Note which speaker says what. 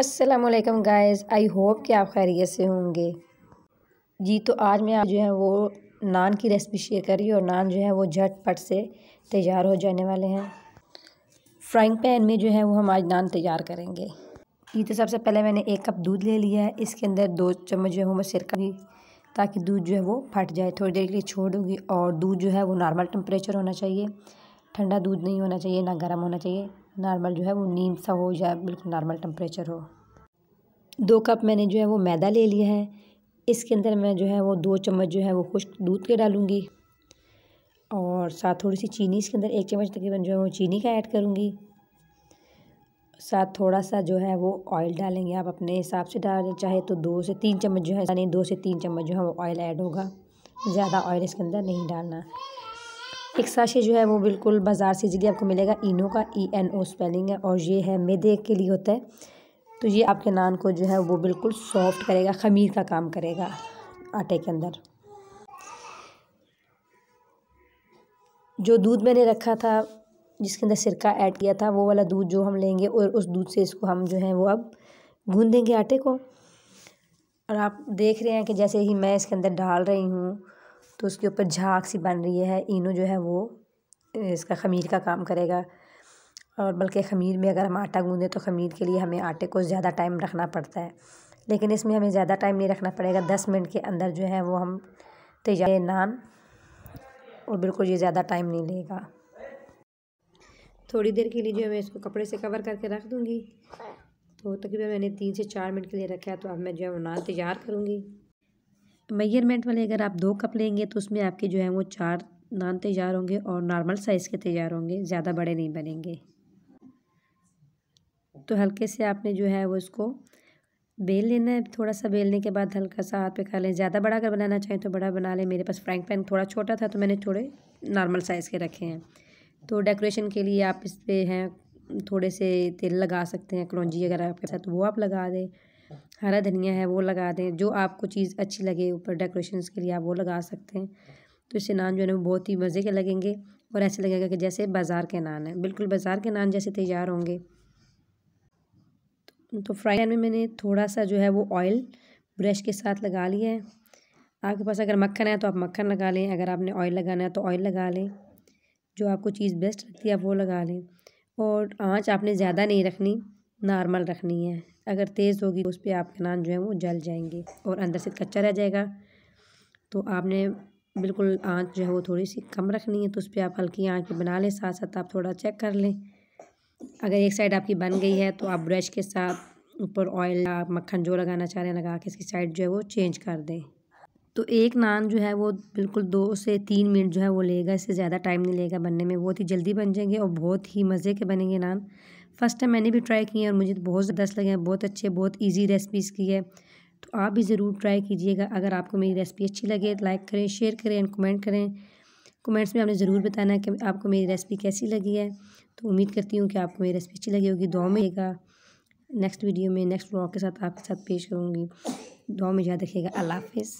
Speaker 1: Aslam guys I hope कि आप खैरियत से होंगे जी तो आज मैं जो है वो नान की रेसिपी शेयर कर रही हूँ और नान जो है वो झटपट से तैयार हो जाने वाले हैं फ्राइंग पैन में जो है वो हम आज नान तैयार करेंगे ये तो सबसे पहले मैंने एक कप दूध ले लिया है इसके अंदर दो चम्मच जो है वो सिरका भी ताकि दूध जो है वो फट जाए थोड़ी देर के लिए छोड़ दूँगी और दूध जो है वो नॉर्मल टेम्परेचर होना चाहिए ठंडा दूध नहीं होना चाहिए ना गर्म होना चाहिए नॉर्मल जो है वो नीम सा हो या बिल्कुल नॉर्मल टेम्परेचर हो दो कप मैंने जो है वो मैदा ले लिया है इसके अंदर मैं जो है वो दो चम्मच जो है वो खुश्क दूध के डालूँगी और साथ थोड़ी सी चीनी इसके अंदर एक चम्मच तकरीबन जो है वो चीनी का ऐड करूँगी साथ थोड़ा सा जो है वो ऑयल डालेंगे आप अपने हिसाब से डालें चाहे तो दो से तीन चम्मच जो है यानी दो से तीन चम्मच जो है वो ऑयल ऐड होगा ज़्यादा ऑयल इसके अंदर नहीं डालना इक्सा से जो है वो बिल्कुल बाज़ार से जिले आपको मिलेगा इनो का ई एन ओ स्पेलिंग है और ये है मैदे के लिए होता है तो ये आपके नान को जो है वो बिल्कुल सॉफ्ट करेगा खमीर का काम करेगा आटे के अंदर जो दूध मैंने रखा था जिसके अंदर सिरका ऐड किया था वो वाला दूध जो हम लेंगे और उस दूध से इसको हम जो है वो अब गूंद देंगे आटे को और आप देख रहे हैं कि जैसे ही मैं इसके अंदर डाल रही हूँ तो उसके ऊपर झाग सी बन रही है इनो जो है वो इसका खमीर का काम करेगा और बल्कि खमीर में अगर हम आटा गूँधें तो खमीर के लिए हमें आटे को ज़्यादा टाइम रखना पड़ता है लेकिन इसमें हमें ज़्यादा टाइम नहीं रखना पड़ेगा दस मिनट के अंदर जो है वो हम तैयार नान और बिल्कुल ये ज़्यादा टाइम नहीं लेगा थोड़ी देर के लिए जो है मैं इसको कपड़े से कवर करके रख दूँगी तो तकरीबन मैंने तीन से चार मिनट के लिए रखा है तो अब मैं जो है वो नान तैयार करूँगी मेजरमेंट वाले अगर आप दो कप लेंगे तो उसमें आपके जो है वो चार नान तैयार होंगे और नॉर्मल साइज़ के तैयार होंगे ज़्यादा बड़े नहीं बनेंगे तो हल्के से आपने जो है वो इसको बेल लेना है थोड़ा सा बेलने के बाद हल्का सा हाथ पे खा लें ज़्यादा बड़ा अगर बनाना चाहें तो बड़ा बना लें मेरे पास फ्राइंग पैन थोड़ा छोटा था तो मैंने थोड़े नॉर्मल साइज़ के रखे हैं तो डेकोरेशन के लिए आप इस पर हैं थोड़े से तेल लगा सकते हैं कलौजी अगर आपके साथ तो वो आप लगा दें हरा धनिया है वो लगा दें जो आपको चीज़ अच्छी लगे ऊपर डेकोरेशन के लिए आप वो लगा सकते हैं तो इससे नान जो है वो बहुत ही मज़े के लगेंगे और ऐसे लगेगा कि जैसे बाज़ार के नान है बिल्कुल बाज़ार के नान जैसे तैयार होंगे तो फ्राई पैन में मैंने थोड़ा सा जो है वो ऑयल ब्रश के साथ लगा लिया है आपके पास अगर मक्खन है तो आप मक्खन लगा लें अगर आपने ऑयल लगाना है तो ऑयल लगा लें जो आपको चीज़ बेस्ट लगती है आप वो लगा लें और आँच आपने ज़्यादा नहीं रखनी नॉर्मल रखनी है अगर तेज़ होगी तो उस पर आपके नान जो है वो जल जाएंगे और अंदर से कच्चा रह जाएगा तो आपने बिल्कुल आँच जो है वो थोड़ी सी कम रखनी है तो उस पर आप हल्की आँच पर बना लें साथ साथ आप थोड़ा चेक कर लें अगर एक साइड आपकी बन गई है तो आप ब्रश के साथ ऊपर ऑयल या मक्खन जो लगाना चाह रहे हैं लगा के इसकी साइड जो है वो चेंज कर दें तो एक नान जो है वो बिल्कुल दो से तीन मिनट जो है वो लेगा इससे ज़्यादा टाइम नहीं लेगा बनने में बहुत ही जल्दी बन जाएंगे और बहुत ही मज़े के बनेंगे नान फर्स्ट टाइम मैंने भी ट्राई किए और मुझे तो बहुत ज़्यादा लगे हैं बहुत अच्छे बहुत ईजी रेसिपीज़ की है तो आप भी ज़रूर ट्राई कीजिएगा अगर आपको मेरी रेसिपी अच्छी लगे तो लाइक करें शेयर करें एंड कमेंट करें कमेंट्स में आपने ज़रूर बताना कि आपको मेरी रेसिपी कैसी लगी है तो उम्मीद करती हूँ कि आपको मेरी रेसिपी अच्छी लगी होगी दो में रहेगा नेक्स्ट वीडियो में नेक्स्ट ब्लॉग के साथ आपके साथ पेश करूँगी दो में याद रखिएगा अल्लाह हाफिज़